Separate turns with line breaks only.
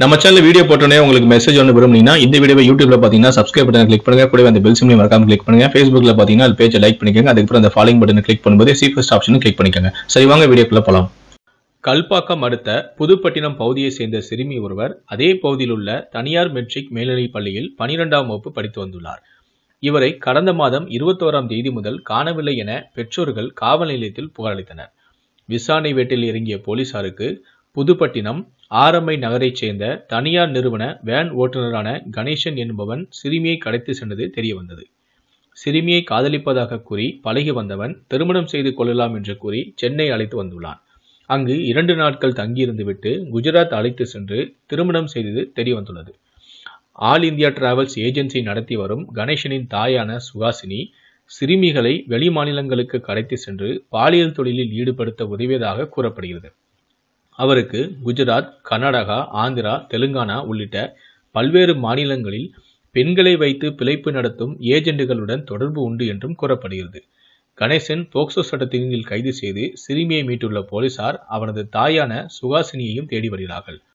நம்ம channel video போட்டோன்னே உங்களுக்கு மெசேஜ் ஒன்று விரும்புனீங்கன்னா இந்த வீடியோ யூடியூப்ல பார்த்தீங்கன்னா சப்ஸ்கிரைப் பட்டன் கிளிக் பண்ணுங்க கூட அந்த பெல் சிம்லையும் மறக்காம கிளிக் பண்ணுங்க ஃபேஸ்புக்ல பார்த்தீங்கன்னா அது பேஜை லைக் பண்ணிக்கோங்க அதுக்கப்புறம் அந்த ஃபாலோயிங் பட்டன் கிளிக் பண்ணும்போது சீஃபஸ்ட் ஆப்ஷனும் கிளிக் பண்ணிக்கோங்க சரி வாங்க வீடியோக்குள்ள போகலாம் கல்பாக்கம் அடுத்த புதுப்பட்டினம் பகுதியை சேர்ந்த சிறுமி ஒருவர் அதே பகுதியில் உள்ள தனியார் மெட்ரிக் மேல்நிலைப் பள்ளியில் பனிரெண்டாம் வகுப்பு படித்து வந்துள்ளார் இவரை கடந்த மாதம் இருபத்தோராம் தேதி முதல் காணவில்லை என பெற்றோர்கள் காவல் நிலையத்தில் புகாரளித்தனர் விசாரணை வேட்டில் இறங்கிய போலீசாருக்கு புதுப்பட்டினம் ஆரம்பை நகரைச் சேர்ந்த தனியார் நிறுவன வேன் ஓட்டுநரான கணேசன் என்பவன் சிறுமியை கடத்தி சென்றது தெரியவந்தது சிறுமியை காதலிப்பதாக கூறி பழகி வந்தவன் திருமணம் செய்து கொள்ளலாம் என்று கூறி சென்னை அழைத்து வந்துள்ளான் அங்கு இரண்டு நாட்கள் தங்கியிருந்துவிட்டு குஜராத் அழைத்து சென்று திருமணம் செய்தது தெரியவந்துள்ளது ஆல் இந்தியா டிராவல்ஸ் ஏஜென்சி நடத்தி வரும் கணேசனின் தாயான சுகாசினி சிறுமிகளை வெளி மாநிலங்களுக்கு கடத்தி சென்று பாலியல் தொழிலில் ஈடுபடுத்த உதவியதாக கூறப்படுகிறது அவருக்கு குஜராத் கர்நாடகா ஆந்திரா தெலுங்கானா உள்ளிட்ட பல்வேறு மாநிலங்களில் பெண்களை வைத்து பிழைப்பு நடத்தும் ஏஜெண்டுகளுடன் தொடர்பு உண்டு என்றும் கூறப்படுகிறது கணேசன் போக்சோ சட்டத்தின் கீழ் கைது செய்து சிறுமியை மீட்டுள்ள போலீசார் அவனது தாயான சுகாசினியையும் தேடி வருகிறார்கள்